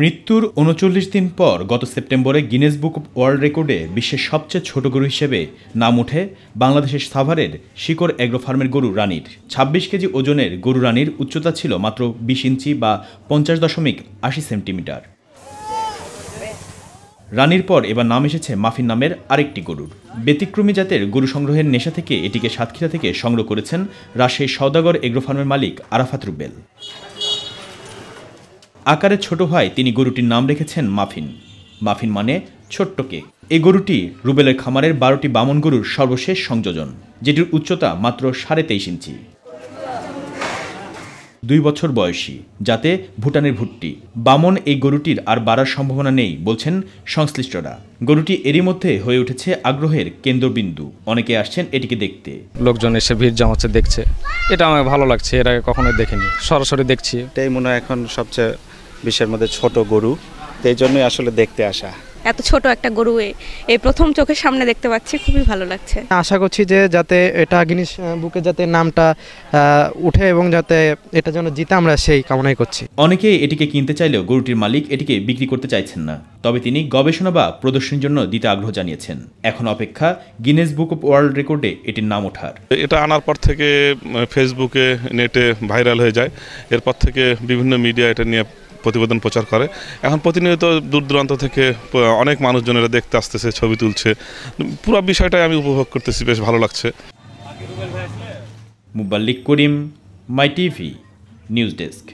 মৃত্যুর উনচল্লিশ দিন পর গত সেপ্টেম্বরে গিনেস বুক অফ ওয়ার্ল্ড রেকর্ডে বিশ্বের সবচেয়ে ছোট গরু হিসেবে নাম ওঠে বাংলাদেশের সাভারের শিকড় অ্যাগ্রো ফার্মের গরু রানীর ২৬ কেজি ওজনের গরু রানীর উচ্চতা ছিল মাত্র বিশ ইঞ্চি বা পঞ্চাশ দশমিক আশি সেন্টিমিটার রানীর পর এবার নাম এসেছে মাফিন নামের আরেকটি গরুর ব্যতিক্রমী জাতের গরু সংগ্রহের নেশা থেকে এটিকে সাতক্ষীরা থেকে সংগ্রহ করেছেন রাজশাহী সৌদাগর এগ্রো ফার্মের মালিক আরাফাত রুবেল আকারে ছোট হয় তিনি গরুটির নাম রেখেছেন মাফিন মাফিন মানে ছোট্ট কেক এই গরুটি রুবেলের খামারের বারোটি বামন গরুর সর্বশেষ সংযোজন যেটির উচ্চতা মাত্র সাড়ে তেইশ ইঞ্চি দুই বছর বয়সী যাতে ভুটানের ভুট্টি বামন এই গরুটির আর বাড়ার সম্ভাবনা নেই বলছেন সংশ্লিষ্টরা গরুটি এরই মধ্যে হয়ে উঠেছে আগ্রহের কেন্দ্রবিন্দু অনেকে আসছেন এটিকে দেখতে লোকজন এসে ভিড় জমাচ্ছে দেখছে এটা আমার ভালো লাগছে এর আগে কখনো দেখিনি সরাসরি দেখছি এটাই মনে হয় এখন সবচেয়ে বিশ্বের মধ্যে ছোট গরু তো এই জন্যই আসলে দেখতে আসা এত ছোট একটা গরু এই প্রথম চোখের সামনে দেখতে পাচ্ছি খুবই ভালো লাগছে আশা করছি যে যাতে এটা গিনিস বুকে যাতে নামটা উঠে এবং যাতে এটা যেন জিতে আমরা সেই কামনাই করছি অনেকে এটিকে কিনতে চাইলেও গরুটির মালিক এটিকে বিক্রি করতে চাইছেন না তবে তিনি গবেষণা বা প্রদর্শনীর জন্য দিতে আগ্রহ জানিয়েছেন এখন অপেক্ষা গিনেস বুক অফ ওয়ার্ল্ড রেকর্ডে এটির নাম ওঠার এটা আনার পর থেকে ফেসবুকে নেটে ভাইরাল হয়ে যায় এরপর থেকে বিভিন্ন মিডিয়া এটা নিয়ে প্রতিবেদন প্রচার করে এখন প্রতিনিয়ত দূর দূরান্ত থেকে অনেক মানুষজনেরা দেখতে আসতেছে ছবি তুলছে পুরো বিষয়টাই আমি উপভোগ করতেছি বেশ ভালো লাগছে Muballik Karim my TV news desk